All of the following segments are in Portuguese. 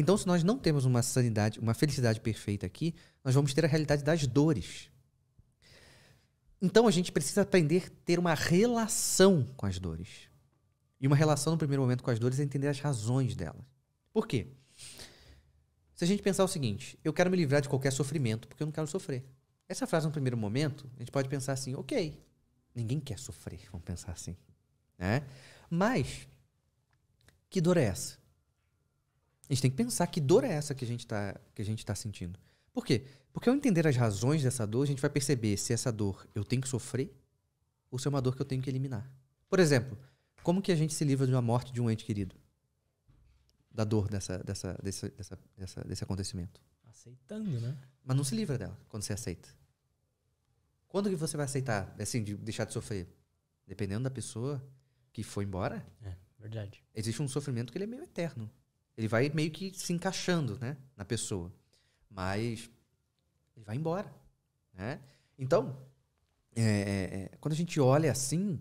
Então, se nós não temos uma sanidade, uma felicidade perfeita aqui, nós vamos ter a realidade das dores. Então, a gente precisa aprender a ter uma relação com as dores. E uma relação, no primeiro momento, com as dores é entender as razões delas. Por quê? Se a gente pensar o seguinte, eu quero me livrar de qualquer sofrimento porque eu não quero sofrer. Essa frase, no primeiro momento, a gente pode pensar assim, ok, ninguém quer sofrer, vamos pensar assim. Né? Mas, que dor é essa? a gente tem que pensar que dor é essa que a gente está tá sentindo. Por quê? Porque ao entender as razões dessa dor, a gente vai perceber se essa dor eu tenho que sofrer ou se é uma dor que eu tenho que eliminar. Por exemplo, como que a gente se livra de uma morte de um ente querido? Da dor dessa, dessa, dessa, dessa, dessa desse acontecimento. Aceitando, né? Mas não se livra dela quando você aceita. Quando que você vai aceitar, assim, de deixar de sofrer? Dependendo da pessoa que foi embora. É, verdade. Existe um sofrimento que ele é meio eterno. Ele vai meio que se encaixando, né? Na pessoa. Mas ele vai embora, né? Então, é, é, é, quando a gente olha assim,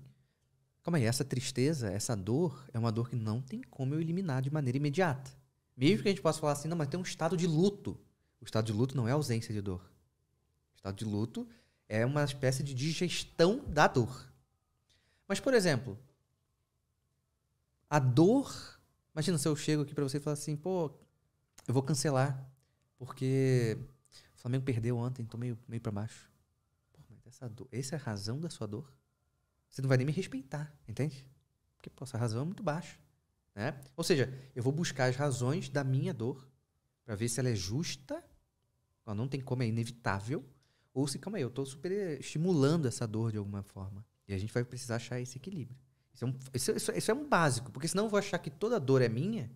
calma aí, essa tristeza, essa dor, é uma dor que não tem como eu eliminar de maneira imediata. Mesmo que a gente possa falar assim, não, mas tem um estado de luto. O estado de luto não é ausência de dor. O estado de luto é uma espécie de digestão da dor. Mas, por exemplo, a dor Imagina se eu chego aqui para você e falar assim, pô, eu vou cancelar, porque o Flamengo perdeu ontem, tô meio, meio pra baixo. Pô, mas essa, dor, essa é a razão da sua dor? Você não vai nem me respeitar, entende? Porque, pô, essa razão é muito baixa. Né? Ou seja, eu vou buscar as razões da minha dor para ver se ela é justa, ela não tem como, é inevitável, ou se, calma aí, eu estou super estimulando essa dor de alguma forma. E a gente vai precisar achar esse equilíbrio. Isso é, um, isso, isso, isso é um básico, porque senão eu vou achar que toda dor é minha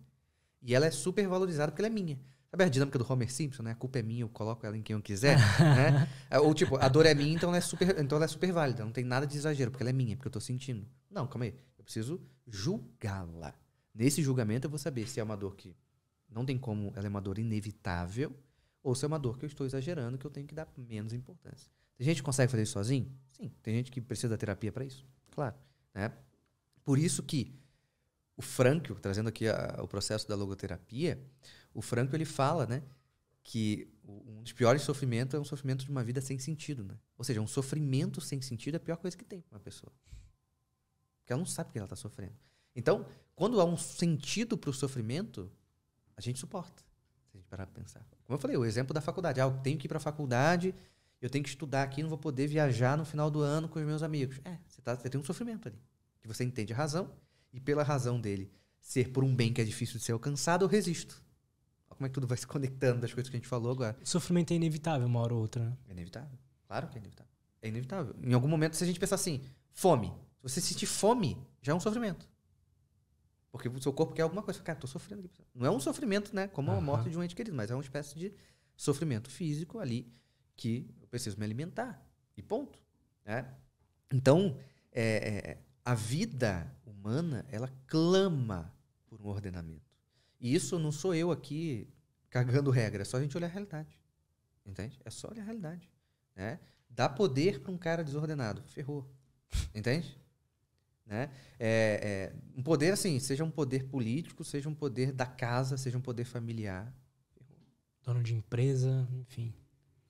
e ela é super valorizada porque ela é minha. Sabe a dinâmica do Homer Simpson, né? A culpa é minha, eu coloco ela em quem eu quiser, né? É, ou tipo, a dor é minha, então ela é super, então ela é super válida, não tem nada de exagero, porque ela é minha, porque eu estou sentindo. Não, calma aí. Eu preciso julgá-la. Nesse julgamento eu vou saber se é uma dor que não tem como, ela é uma dor inevitável, ou se é uma dor que eu estou exagerando, que eu tenho que dar menos importância. Tem gente que consegue fazer isso sozinho? Sim. Tem gente que precisa da terapia para isso? Claro, né? Por isso que o Frankl, trazendo aqui a, o processo da logoterapia, o Frankl ele fala, né, que um dos piores sofrimentos é um sofrimento de uma vida sem sentido, né? Ou seja, um sofrimento sem sentido é a pior coisa que tem para uma pessoa. Porque ela não sabe o que ela está sofrendo. Então, quando há um sentido para o sofrimento, a gente suporta. Se a gente parar para pensar. Como eu falei, o exemplo da faculdade. Ah, eu tenho que ir para a faculdade, eu tenho que estudar aqui, não vou poder viajar no final do ano com os meus amigos. É, você, tá, você tem um sofrimento ali que você entende a razão, e pela razão dele ser por um bem que é difícil de ser alcançado, eu resisto. Olha como é que tudo vai se conectando das coisas que a gente falou agora. O sofrimento é inevitável uma hora ou outra, né? É inevitável. Claro que é inevitável. É inevitável. Em algum momento, se a gente pensar assim, fome. Se você sentir fome, já é um sofrimento. Porque o seu corpo quer alguma coisa. Cara, tô sofrendo. Não é um sofrimento, né? Como a morte de um ente querido, mas é uma espécie de sofrimento físico ali que eu preciso me alimentar. E ponto. Né? Então, é, é, é a vida humana, ela clama por um ordenamento. E isso não sou eu aqui cagando regra, é só a gente olhar a realidade. Entende? É só olhar a realidade. Né? Dá poder para um cara desordenado. Ferrou. Entende? Né? É, é, um poder assim, seja um poder político, seja um poder da casa, seja um poder familiar. Dono de empresa, enfim.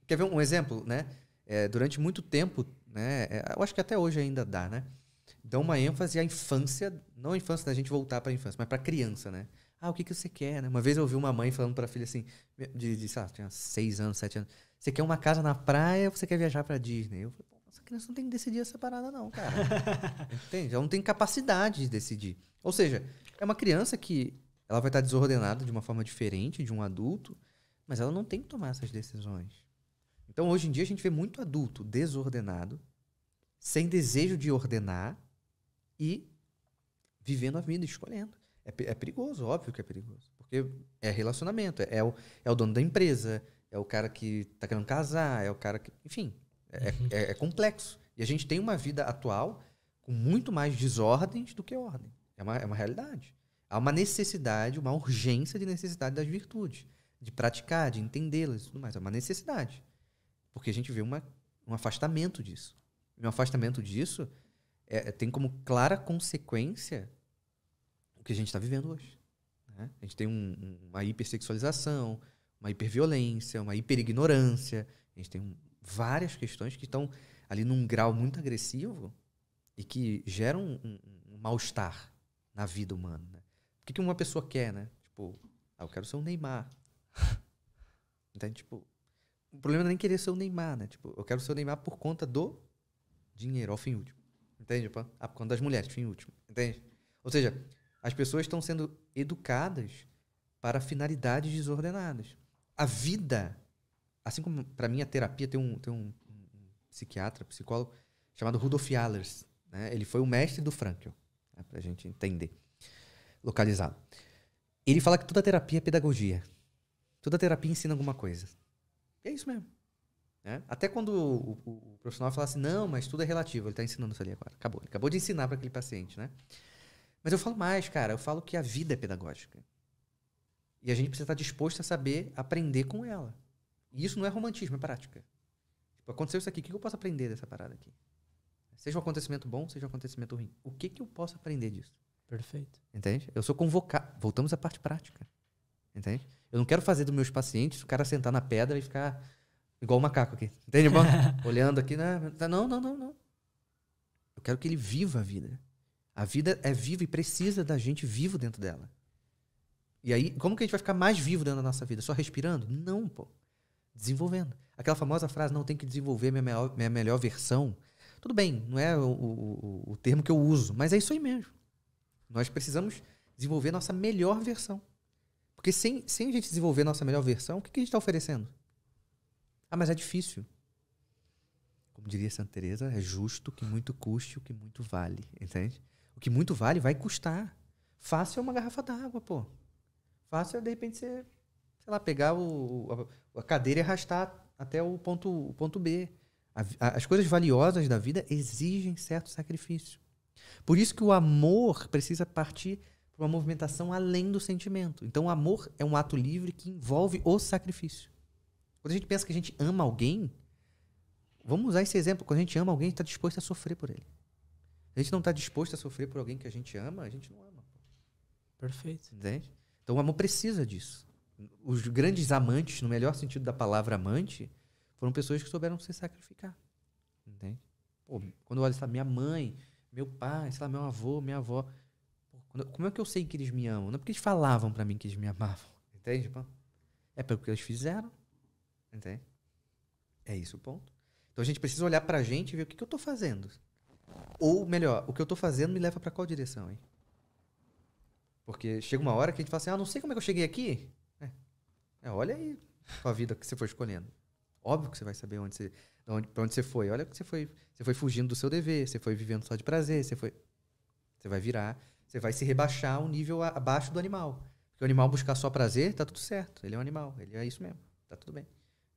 Quer ver um exemplo, né? É, durante muito tempo, né? É, eu acho que até hoje ainda dá, né? dão uma ênfase à infância, não à infância da né, gente voltar para a infância, mas para a criança, né? Ah, o que, que você quer, né? Uma vez eu ouvi uma mãe falando para a filha assim, de, de tinha seis anos, sete anos, você quer uma casa na praia ou você quer viajar para Disney? Eu falei, essa criança não tem que decidir essa parada não, cara. Entende? Ela não tem capacidade de decidir. Ou seja, é uma criança que ela vai estar desordenada de uma forma diferente de um adulto, mas ela não tem que tomar essas decisões. Então, hoje em dia, a gente vê muito adulto desordenado, sem desejo de ordenar, e vivendo a vida, escolhendo. É, é perigoso, óbvio que é perigoso. Porque é relacionamento, é, é o, é o dono da empresa, é o cara que está querendo casar, é o cara que. Enfim, é, é, uhum. é, é, complexo. E a gente tem uma vida atual com muito mais desordens do que ordem. É uma, é uma realidade. Há uma necessidade, uma urgência de necessidade das virtudes, de praticar, de entendê-las e tudo mais. É uma necessidade. Porque a gente vê uma, um afastamento disso. E um afastamento disso é, tem como clara consequência o que a gente está vivendo hoje. Né? A gente tem um, uma hipersexualização, uma hiperviolência, uma hiperignorância. A gente tem um, várias questões que estão ali num grau muito agressivo e que geram um, um mal-estar na vida humana. Né? O que, que uma pessoa quer, né? Tipo, ah, eu quero ser um Neymar. então Tipo, o problema não é nem querer ser o Neymar, né? Tipo, eu quero ser o Neymar por conta do dinheiro, ao fim último. Entende? Ah, por conta das mulheres, fim último. Entende? Ou seja, as pessoas estão sendo educadas para finalidades desordenadas. A vida, assim como para mim a terapia tem um, tem um, um psiquiatra, psicólogo chamado Rudolf Allers, né? Ele foi o mestre do Frankl, né? para a gente entender, localizado. Ele fala que toda terapia é pedagogia. Toda terapia ensina alguma coisa. E é isso mesmo. Né? Até quando o, o, o, profissional fala assim, não, mas tudo é relativo, ele está ensinando isso ali agora. Acabou, ele acabou de ensinar para aquele paciente, né? Mas eu falo mais, cara, eu falo que a vida é pedagógica. E a gente precisa estar disposto a saber aprender com ela. E isso não é romantismo, é prática. Tipo, aconteceu isso aqui, o que eu posso aprender dessa parada aqui? Seja um acontecimento bom, seja um acontecimento ruim. O que, que eu posso aprender disso? Perfeito. Entende? Eu sou convocado. Voltamos à parte prática. Entende? Eu não quero fazer dos meus pacientes o cara sentar na pedra e ficar Igual o macaco aqui. Entende, bom? Olhando aqui, né? Tá, não, não, não, não. Eu quero que ele viva a vida. A vida é viva e precisa da gente vivo dentro dela. E aí, como que a gente vai ficar mais vivo dentro da nossa vida? Só respirando? Não, pô. Desenvolvendo. Aquela famosa frase, não tem que desenvolver minha melhor, minha melhor versão. Tudo bem, não é o, o, o termo que eu uso, mas é isso aí mesmo. Nós precisamos desenvolver nossa melhor versão. Porque sem, sem a gente desenvolver nossa melhor versão, o que, que a gente está oferecendo? Ah, mas é difícil. Como diria Santa Teresa, é justo que muito custe o que muito vale, entende? O que muito vale vai custar. Fácil é uma garrafa d'água, pô. Fácil é de repente você, sei lá, pegar o, a, a cadeira e arrastar até o ponto, o ponto B. A, a, as coisas valiosas da vida exigem certo sacrifício. Por isso que o amor precisa partir para uma movimentação além do sentimento. Então, o amor é um ato livre que envolve o sacrifício. Quando a gente pensa que a gente ama alguém, vamos usar esse exemplo. Quando a gente ama alguém, está disposto a sofrer por ele. A gente não está disposto a sofrer por alguém que a gente ama, a gente não ama. Perfeito. Entende? Então o amor precisa disso. Os grandes amantes, no melhor sentido da palavra amante, foram pessoas que souberam se sacrificar. Entende? Pô, quando eu olho, para minha mãe, meu pai, sei lá, meu avô, minha avó. Pô, quando, como é que eu sei que eles me amam? Não é porque eles falavam para mim que eles me amavam. Entende? Pô? É pelo que eles fizeram, Entende? É isso o ponto. Então a gente precisa olhar pra gente e ver o que, que eu tô fazendo. Ou melhor, o que eu tô fazendo me leva para qual direção, hein? Porque chega uma hora que a gente fala assim, ah, não sei como é que eu cheguei aqui. É, é olha aí a vida que você foi escolhendo. Óbvio que você vai saber onde você, onde, pra onde você foi. Olha que você foi. Você foi fugindo do seu dever, você foi vivendo só de prazer, você foi. Você vai virar, você vai se rebaixar um nível abaixo do animal. Porque o animal buscar só prazer, tá tudo certo. Ele é um animal, ele é isso mesmo, tá tudo bem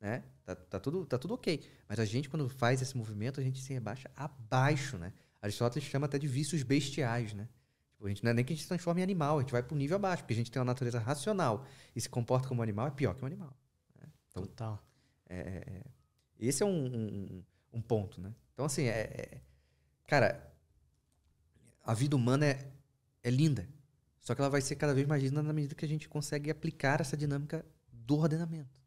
né? Tá, tá, tudo, tá tudo ok. Mas a gente, quando faz esse movimento, a gente se rebaixa abaixo, né? Aristóteles chama até de vícios bestiais, né? Tipo, a gente não é nem que a gente se transforme em animal, a gente vai pro nível abaixo, porque a gente tem uma natureza racional e se comporta como um animal, é pior que um animal. Né? Então, Total. É, é, é, esse é um, um, um, ponto, né? Então, assim, é, é, cara, a vida humana é, é linda. Só que ela vai ser cada vez mais linda na medida que a gente consegue aplicar essa dinâmica do ordenamento.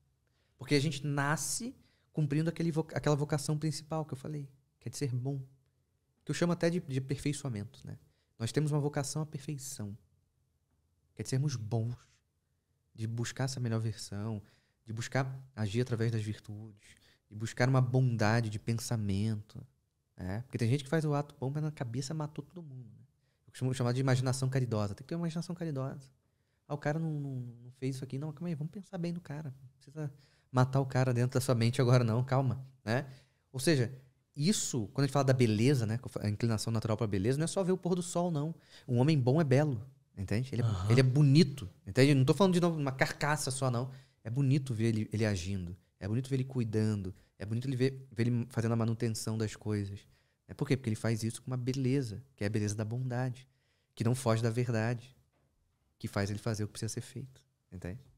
Porque a gente nasce cumprindo aquele vo aquela vocação principal que eu falei, que é de ser bom. Que eu chamo até de, de aperfeiçoamento, né? Nós temos uma vocação à perfeição. Que é de sermos bons. De buscar essa melhor versão, de buscar agir através das virtudes, de buscar uma bondade de pensamento. Né? Porque tem gente que faz o ato bom, mas na cabeça matou todo mundo. Né? Eu costumo chamar de imaginação caridosa. Tem que ter uma imaginação caridosa. Ah, o cara não, não, não fez isso aqui. Não, calma aí, vamos pensar bem no cara. Precisa matar o cara dentro da sua mente agora, não, calma, né? Ou seja, isso, quando a gente fala da beleza, né? A inclinação natural para beleza, não é só ver o pôr do sol, não. Um homem bom é belo, entende? Ele, é, uhum. ele é bonito, entende? Não estou falando de uma carcaça só, não. É bonito ver ele, ele agindo, é bonito ver ele cuidando, é bonito ele ver, ver ele fazendo a manutenção das coisas. É por quê? Porque ele faz isso com uma beleza, que é a beleza da bondade, que não foge da verdade, que faz ele fazer o que precisa ser feito, entende?